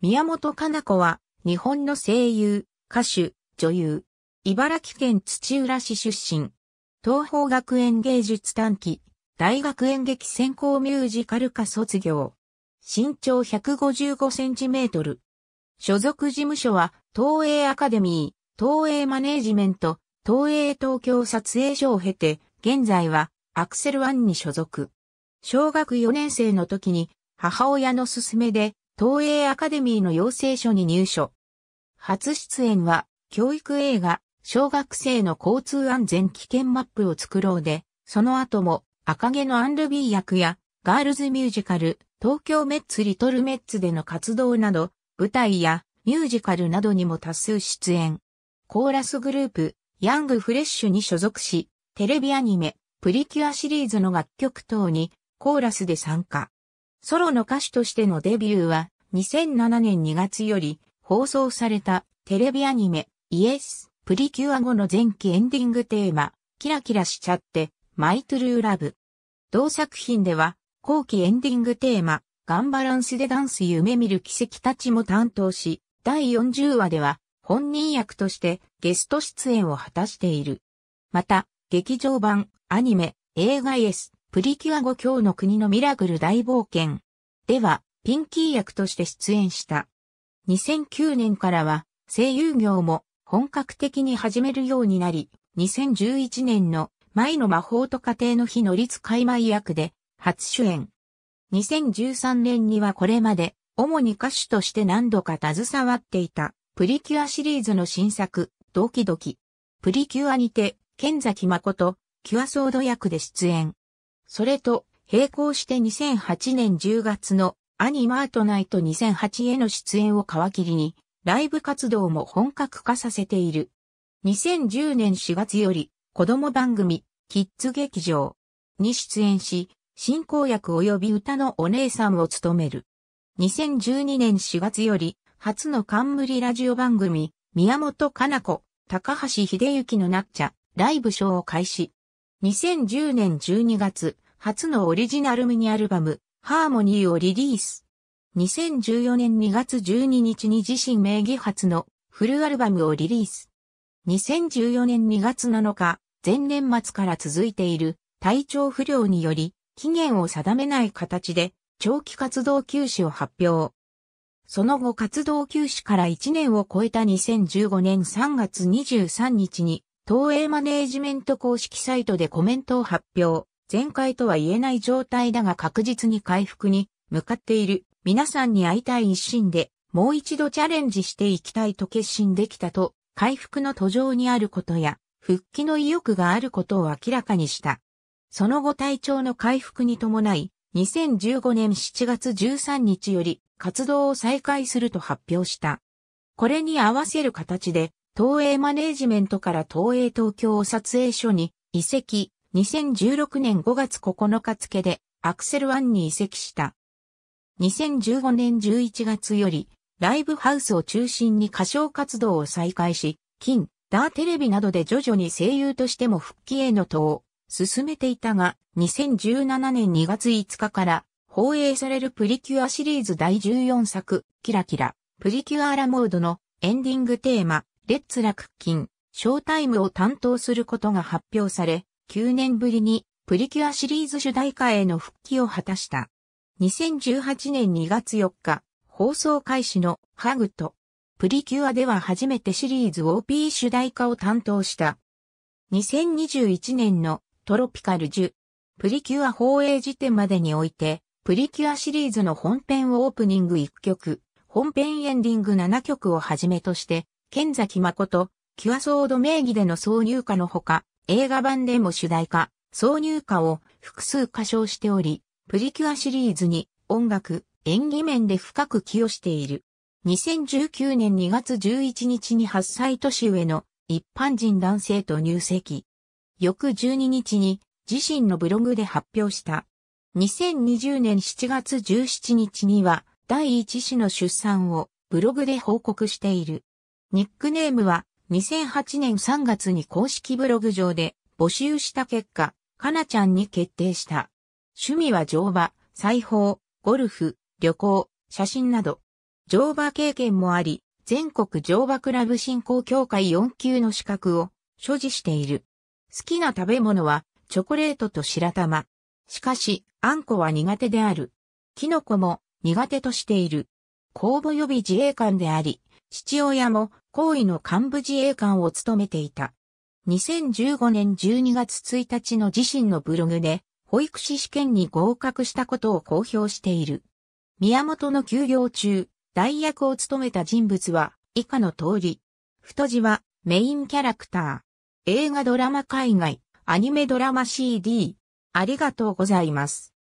宮本かな子は、日本の声優、歌手、女優、茨城県土浦市出身、東方学園芸術短期、大学演劇専攻ミュージカル科卒業。身長155センチメートル。所属事務所は、東映アカデミー、東映マネージメント、東映東京撮影所を経て、現在は、アクセルワンに所属。小学4年生の時に、母親の勧めで、東映アカデミーの養成所に入所。初出演は、教育映画、小学生の交通安全危険マップを作ろうで、その後も、赤毛のアンルビー役や、ガールズミュージカル、東京メッツリトルメッツでの活動など、舞台やミュージカルなどにも多数出演。コーラスグループ、ヤングフレッシュに所属し、テレビアニメ、プリキュアシリーズの楽曲等にコーラスで参加。ソロの歌手としてのデビューは2007年2月より放送されたテレビアニメイエスプリキュア後の前期エンディングテーマキラキラしちゃってマイトゥルーラブ。同作品では後期エンディングテーマガンバランスでダンス夢見る奇跡たちも担当し第40話では本人役としてゲスト出演を果たしている。また劇場版アニメ映画イエスプリキュア5強の国のミラクル大冒険ではピンキー役として出演した。2009年からは声優業も本格的に始めるようになり、2011年の舞の魔法と家庭の日の律開舞役で初主演。2013年にはこれまで主に歌手として何度か携わっていたプリキュアシリーズの新作ドキドキ。プリキュアにて、剣崎誠、キュアソード役で出演。それと並行して2008年10月のアニマートナイト2008への出演を皮切りに、ライブ活動も本格化させている。2010年4月より、子供番組、キッズ劇場に出演し、進行役及び歌のお姉さんを務める。2012年4月より、初の冠ラジオ番組、宮本かな子、高橋秀幸のなっちゃ、ライブショーを開始。2010年12月、初のオリジナルミニアルバム、ハーモニーをリリース。2014年2月12日に自身名義初のフルアルバムをリリース。2014年2月7日、前年末から続いている体調不良により、期限を定めない形で長期活動休止を発表。その後活動休止から1年を超えた2015年3月23日に東映マネージメント公式サイトでコメントを発表。前回とは言えない状態だが確実に回復に向かっている。皆さんに会いたい一心で、もう一度チャレンジしていきたいと決心できたと、回復の途上にあることや、復帰の意欲があることを明らかにした。その後体調の回復に伴い、2015年7月13日より活動を再開すると発表した。これに合わせる形で、東映マネージメントから東映東京を撮影所に移籍、2016年5月9日付でアクセル1に移籍した。2015年11月よりライブハウスを中心に歌唱活動を再開し、金、ダーテレビなどで徐々に声優としても復帰への塔を進めていたが、2017年2月5日から放映されるプリキュアシリーズ第14作、キラキラ、プリキュアラモードのエンディングテーマ、レッツラクッキン、ショータイムを担当することが発表され、9年ぶりにプリキュアシリーズ主題歌への復帰を果たした。2018年2月4日、放送開始のハグと、プリキュアでは初めてシリーズ OP 主題歌を担当した。2021年のトロピカル10、プリキュア放映時点までにおいて、プリキュアシリーズの本編オープニング1曲、本編エンディング7曲をはじめとして、剣崎誠、キュアソード名義での挿入歌のほか、映画版でも主題歌、挿入歌を複数歌唱しており、プリキュアシリーズに音楽、演技面で深く寄与している。2019年2月11日に8歳年上の一般人男性と入籍。翌12日に自身のブログで発表した。2020年7月17日には第一子の出産をブログで報告している。ニックネームは2008年3月に公式ブログ上で募集した結果、かなちゃんに決定した。趣味は乗馬、裁縫、ゴルフ、旅行、写真など。乗馬経験もあり、全国乗馬クラブ振興協会4級の資格を所持している。好きな食べ物はチョコレートと白玉。しかし、あんこは苦手である。キノコも苦手としている。公募予備自衛官であり、父親も行位の幹部自衛官を務めていた。2015年12月1日の自身のブログで、保育士試験に合格したことを公表している。宮本の休業中、代役を務めた人物は、以下の通り。太字は、メインキャラクター。映画ドラマ海外、アニメドラマ CD。ありがとうございます。